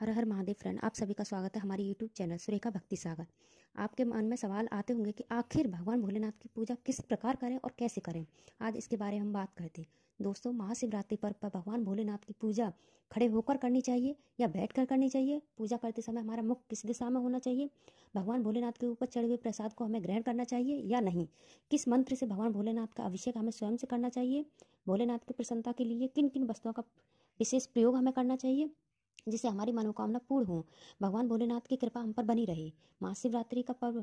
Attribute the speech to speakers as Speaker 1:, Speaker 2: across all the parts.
Speaker 1: हर हर Mahadev friend आप सभी का स्वागत है हमारे यूट्यूब चैनल सुरेखा भक्ति सागर आपके मन में सवाल आते होंगे कि आखिर भगवान भोलेनाथ की पूजा किस प्रकार करें और कैसे करें आज इसके बारे में हम बात करते हैं दोस्तों महाशिवरात्रि पर्व पर भगवान भोलेनाथ की पूजा खड़े होकर करनी चाहिए या बैठ कर करनी चाहिए पूजा करते समय हमारा मुख किस दिशा में होना चाहिए भगवान भोलेनाथ के ऊपर चढ़े हुए प्रसाद को हमें ग्रहण करना चाहिए या नहीं किस मंत्र से भगवान भोलेनाथ का अभिषेक हमें स्वयं से करना चाहिए भोलेनाथ की प्रसन्नता के लिए किन किन वस्तुओं का विशेष प्रयोग हमें करना चाहिए जिससे हमारी मनोकामना पूर्ण हो भगवान भोलेनाथ की कृपा हम पर बनी रहे महाशिवरात्रि का पर्व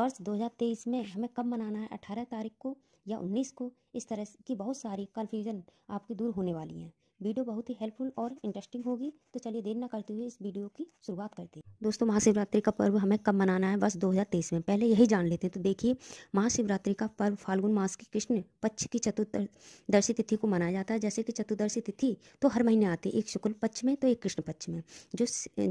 Speaker 1: वर्ष 2023 में हमें कब मनाना है 18 तारीख को या 19 को इस तरह की बहुत सारी कन्फ्यूज़न आपकी दूर होने वाली हैं वीडियो बहुत ही हेल्पफुल और इंटरेस्टिंग होगी तो चलिए देर ना करते हुए इस वीडियो की शुरुआत करते हैं दोस्तों महाशिवरात्रि का पर्व हमें कब मनाना है बस 2023 में पहले यही जान लेते हैं तो देखिए महाशिवरात्रि का पर्व फाल्गुन मास की कृष्ण पक्ष की चतुर्दर्शी तिथि को मनाया जाता है जैसे कि चतुर्दशी तिथि तो हर महीने आती है एक शुक्ल पक्ष में तो एक कृष्ण पक्ष में जो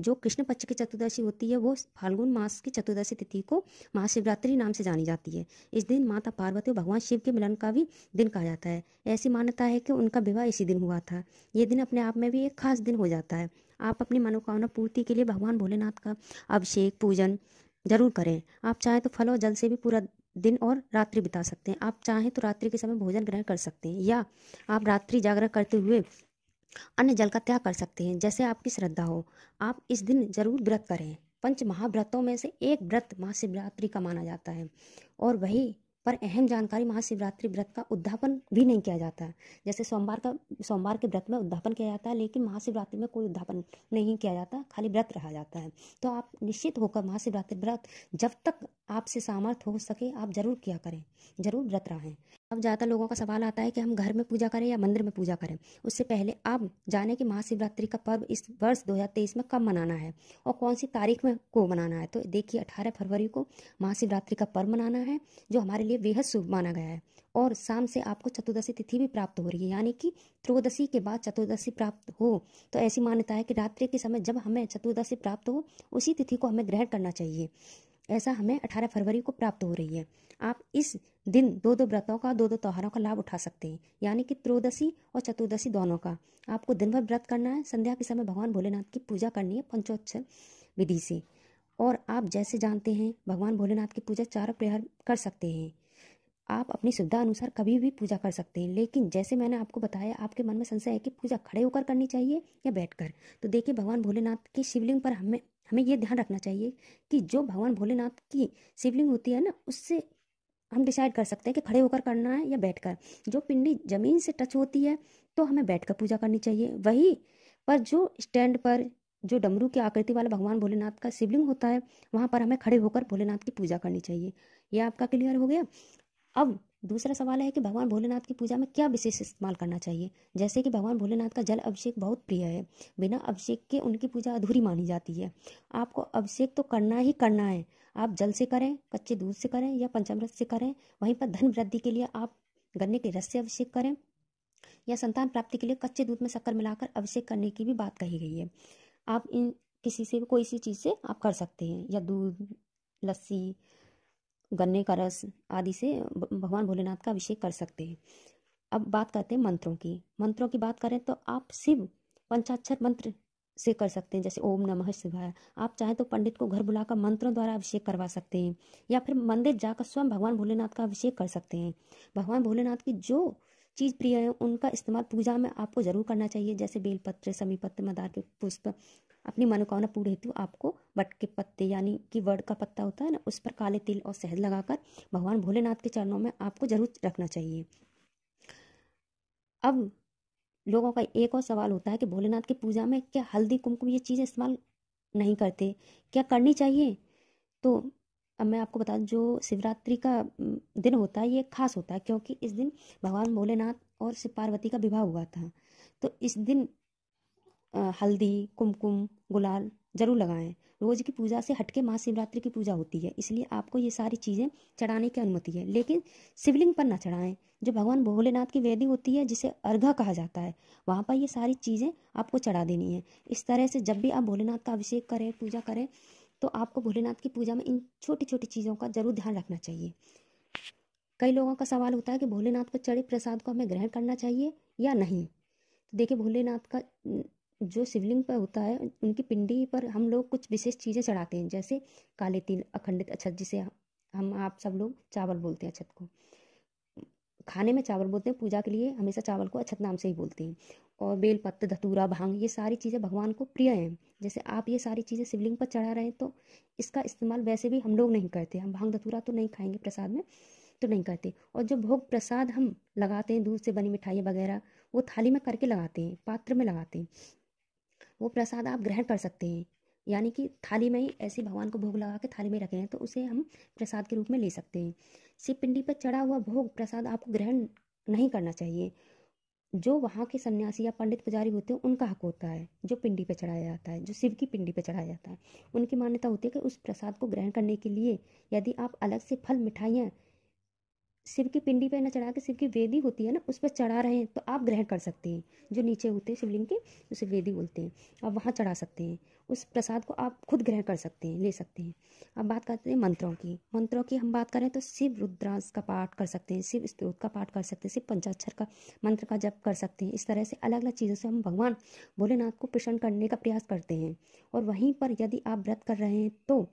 Speaker 1: जो कृष्ण पक्ष की चतुर्दशी होती है वो फाल्गुन मास की चतुर्दशी तिथि को महाशिवरात्रि नाम से जानी जाती है इस दिन माता पार्वती और भगवान शिव के मिलन का भी दिन कहा जाता है ऐसी मान्यता है कि उनका विवाह इसी दिन हुआ था ये दिन अपने आप में भी एक खास दिन हो जाता है आप अपनी मनोकामना पूर्ति के लिए भगवान भोलेनाथ का अभिषेक पूजन जरूर करें आप चाहें तो फल और जल से भी पूरा दिन और रात्रि बिता सकते हैं आप चाहें तो रात्रि के समय भोजन ग्रहण कर सकते हैं या आप रात्रि जागरण करते हुए अन्य जल का त्याग कर सकते हैं जैसे आपकी श्रद्धा हो आप इस दिन जरूर व्रत करें पंच महाव्रतों में से एक व्रत महाशिवरात्रि का माना जाता है और वही पर अहम जानकारी महाशिवरात्रि व्रत का उद्यापन भी नहीं किया जाता है जैसे सोमवार का सोमवार के व्रत में उद्यापन किया जाता है लेकिन महाशिवरात्रि में कोई उद्यापन नहीं किया जाता खाली व्रत रहा जाता है तो आप निश्चित होकर महाशिवरात्रि व्रत जब तक आपसे सामर्थ्य हो सके आप जरूर किया करें जरूर व्रत रहें अब ज़्यादातर लोगों का सवाल आता है कि हम घर में पूजा करें या मंदिर में पूजा करें उससे पहले आप जाने कि महाशिवरात्रि का पर्व इस वर्ष 2023 में कब मनाना है और कौन सी तारीख में को मनाना है तो देखिए 18 फरवरी को महाशिवरात्रि का पर्व मनाना है जो हमारे लिए बेहद शुभ माना गया है और शाम से आपको चतुर्दशी तिथि भी प्राप्त हो रही है यानी कि त्रयोदशी के बाद चतुर्दशी प्राप्त हो तो ऐसी मान्यता है कि रात्रि के समय जब हमें चतुर्दशी प्राप्त हो उसी तिथि को हमें ग्रहण करना चाहिए ऐसा हमें 18 फरवरी को प्राप्त हो रही है आप इस दिन दो दो व्रतों का दो दो त्योहारों का लाभ उठा सकते हैं यानी कि त्रोदशी और चतुर्दशी दोनों का आपको दिन भर व्रत करना है संध्या के समय भगवान भोलेनाथ की पूजा करनी है पंचोत्तर विधि से और आप जैसे जानते हैं भगवान भोलेनाथ की पूजा चारों प्रहर कर सकते हैं आप अपनी सुविधा अनुसार कभी भी पूजा कर सकते हैं लेकिन जैसे मैंने आपको बताया आपके मन में संशय है कि पूजा खड़े होकर करनी चाहिए या बैठकर तो देखिए भगवान भोलेनाथ के शिवलिंग पर हमें हमें यह ध्यान रखना चाहिए कि जो भगवान भोलेनाथ की शिवलिंग होती है ना उससे हम डिसाइड कर सकते हैं कि खड़े होकर करना है या बैठकर जो पिंडी ज़मीन से टच होती है तो हमें बैठकर पूजा करनी चाहिए वही पर जो स्टैंड पर जो डमरू की आकृति वाला भगवान भोलेनाथ का शिवलिंग होता है वहाँ पर हमें खड़े होकर भोलेनाथ की पूजा करनी चाहिए यह आपका क्लियर हो गया अब दूसरा सवाल है कि भगवान भोलेनाथ की पूजा में क्या विशेष इस्तेमाल करना चाहिए जैसे कि भगवान भोलेनाथ का जल अभिषेक बहुत प्रिय है बिना अभिषेक के उनकी पूजा अधूरी मानी जाती है आपको अभिषेक तो करना ही करना है आप जल से करें कच्चे दूध से करें या पंचामृत से करें वहीं पर धन वृद्धि के लिए आप गन्ने के रस से अभिषेक करें या संतान प्राप्ति के लिए कच्चे दूध में शक्कर मिलाकर अभिषेक करने की भी बात कही गई है आप इन किसी से भी कोई सी चीज़ से आप कर सकते हैं या दूध लस्सी गन्ने का रस आदि से भगवान भोलेनाथ का अभिषेक कर सकते हैं अब बात करते हैं मंत्रों की मंत्रों की बात करें तो आप शिव पंचाक्षर मंत्र से कर सकते हैं जैसे ओम नमः शिवाय आप चाहें तो पंडित को घर बुलाकर मंत्रों द्वारा अभिषेक करवा सकते हैं या फिर मंदिर जाकर स्वयं भगवान भोलेनाथ का अभिषेक कर सकते हैं भगवान भोलेनाथ की जो चीज़ प्रिय है उनका इस्तेमाल पूजा में आपको ज़रूर करना चाहिए जैसे बेलपत्र समीपत्र मदार के पुष्प अपनी मनोकामना पूरी हेतु आपको बट के पत्ते यानी कि वड का पत्ता होता है ना उस पर काले तिल और शहद लगाकर भगवान भोलेनाथ के चरणों में आपको जरूर रखना चाहिए अब लोगों का एक और सवाल होता है कि भोलेनाथ की पूजा में क्या हल्दी कुमकुम ये चीज़ें इस्तेमाल नहीं करते क्या करनी चाहिए तो अब मैं आपको बता जो शिवरात्रि का दिन होता है ये खास होता है क्योंकि इस दिन भगवान भोलेनाथ और शिव पार्वती का विवाह हुआ था तो इस दिन हल्दी कुमकुम गुलाल ज़रूर लगाएं रोज़ की पूजा से हटके महाशिवरात्रि की पूजा होती है इसलिए आपको ये सारी चीज़ें चढ़ाने की अनुमति है लेकिन शिवलिंग पर ना चढ़ाएं जो भगवान भोलेनाथ की वेदी होती है जिसे अर्घा कहा जाता है वहाँ पर ये सारी चीज़ें आपको चढ़ा देनी है इस तरह से जब भी आप भोलेनाथ का अभिषेक करें पूजा करें तो आपको भोलेनाथ की पूजा में इन छोटी छोटी चीज़ों का ज़रूर ध्यान रखना चाहिए कई लोगों का सवाल होता है कि भोलेनाथ पर चढ़े प्रसाद को हमें ग्रहण करना चाहिए या नहीं तो देखिए भोलेनाथ का जो शिवलिंग पर होता है उनकी पिंडी पर हम लोग कुछ विशेष चीज़ें चढ़ाते हैं जैसे काले तिल अखंडित अक्षत जिसे हम आप सब लोग चावल बोलते हैं अक्षत को खाने में चावल बोलते हैं पूजा के लिए हमेशा चावल को अक्षत नाम से ही बोलते हैं और बेलपत्र धतूरा भांग ये सारी चीज़ें भगवान को प्रिय हैं जैसे आप ये सारी चीज़ें शिवलिंग पर चढ़ा रहे हैं तो इसका इस्तेमाल वैसे भी हम लोग नहीं करते हम भांग धतूरा तो नहीं खाएंगे प्रसाद में तो नहीं करते और जो भोग प्रसाद हम लगाते हैं दूध से बनी मिठाइयाँ वगैरह वो थाली में करके लगाते हैं पात्र में लगाते हैं वो प्रसाद आप ग्रहण कर सकते हैं यानी कि थाली में ही ऐसे भगवान को भोग लगा के थाली में रखे हैं तो उसे हम प्रसाद के रूप में ले सकते हैं शिव पिंडी पर चढ़ा हुआ भोग प्रसाद आपको ग्रहण नहीं करना चाहिए जो वहाँ के सन्यासी या पंडित पुजारी होते हैं उनका हक होता है जो पिंडी पर चढ़ाया जाता है जो शिव की पिंडी पर चढ़ाया जाता है उनकी मान्यता होती है कि उस प्रसाद को ग्रहण करने के लिए यदि आप अलग से फल मिठाइयाँ शिव की पिंडी पे ना चढ़ा के शिव की वेदी होती है ना उस पर चढ़ा रहे हैं तो आप ग्रहण कर सकते हैं जो नीचे होते हैं शिवलिंग के उसे वेदी बोलते हैं आप वहाँ चढ़ा सकते हैं उस प्रसाद को आप खुद ग्रहण कर सकते हैं ले सकते हैं अब बात करते हैं मंत्रों की मंत्रों की हम बात करें तो शिव रुद्रांश का पाठ कर सकते हैं शिव स्त्रोत का पाठ कर सकते हैं शिव पंचाक्षर का मंत्र का जप कर सकते हैं इस तरह से अलग अलग चीज़ों से हम भगवान भोलेनाथ को प्रसन्न करने का प्रयास करते हैं और वहीं पर यदि आप व्रत कर रहे हैं तो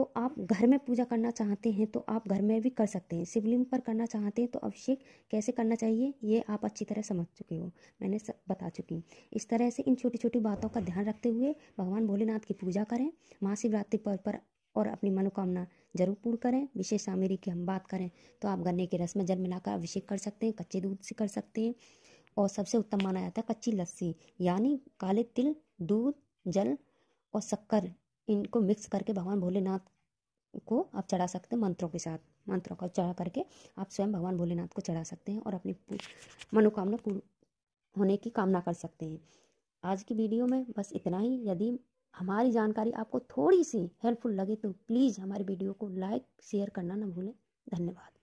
Speaker 1: तो आप घर में पूजा करना चाहते हैं तो आप घर में भी कर सकते हैं शिवलिंग पर करना चाहते हैं तो अभिषेक कैसे करना चाहिए ये आप अच्छी तरह समझ चुके हो मैंने सब बता चुकी हूँ इस तरह से इन छोटी छोटी बातों का ध्यान रखते हुए भगवान भोलेनाथ की पूजा करें महाशिवरात्रि पर्व पर और अपनी मनोकामना जरूर पूर्ण करें विशेष सामग्री की हम बात करें तो आप गन्ने के रस में जल मिलाकर अभिषेक कर सकते हैं कच्चे दूध से कर सकते हैं और सबसे उत्तम माना जाता है कच्ची लस्सी यानी काले तिल दूध जल और शक्कर इनको मिक्स करके भगवान भोलेनाथ को आप चढ़ा सकते हैं मंत्रों के साथ मंत्रों का चढ़ा करके आप स्वयं भगवान भोलेनाथ को चढ़ा सकते हैं और अपनी मनोकामना पूर्ण होने की कामना कर सकते हैं आज की वीडियो में बस इतना ही यदि हमारी जानकारी आपको थोड़ी सी हेल्पफुल लगे तो प्लीज़ हमारे वीडियो को लाइक शेयर करना ना भूलें धन्यवाद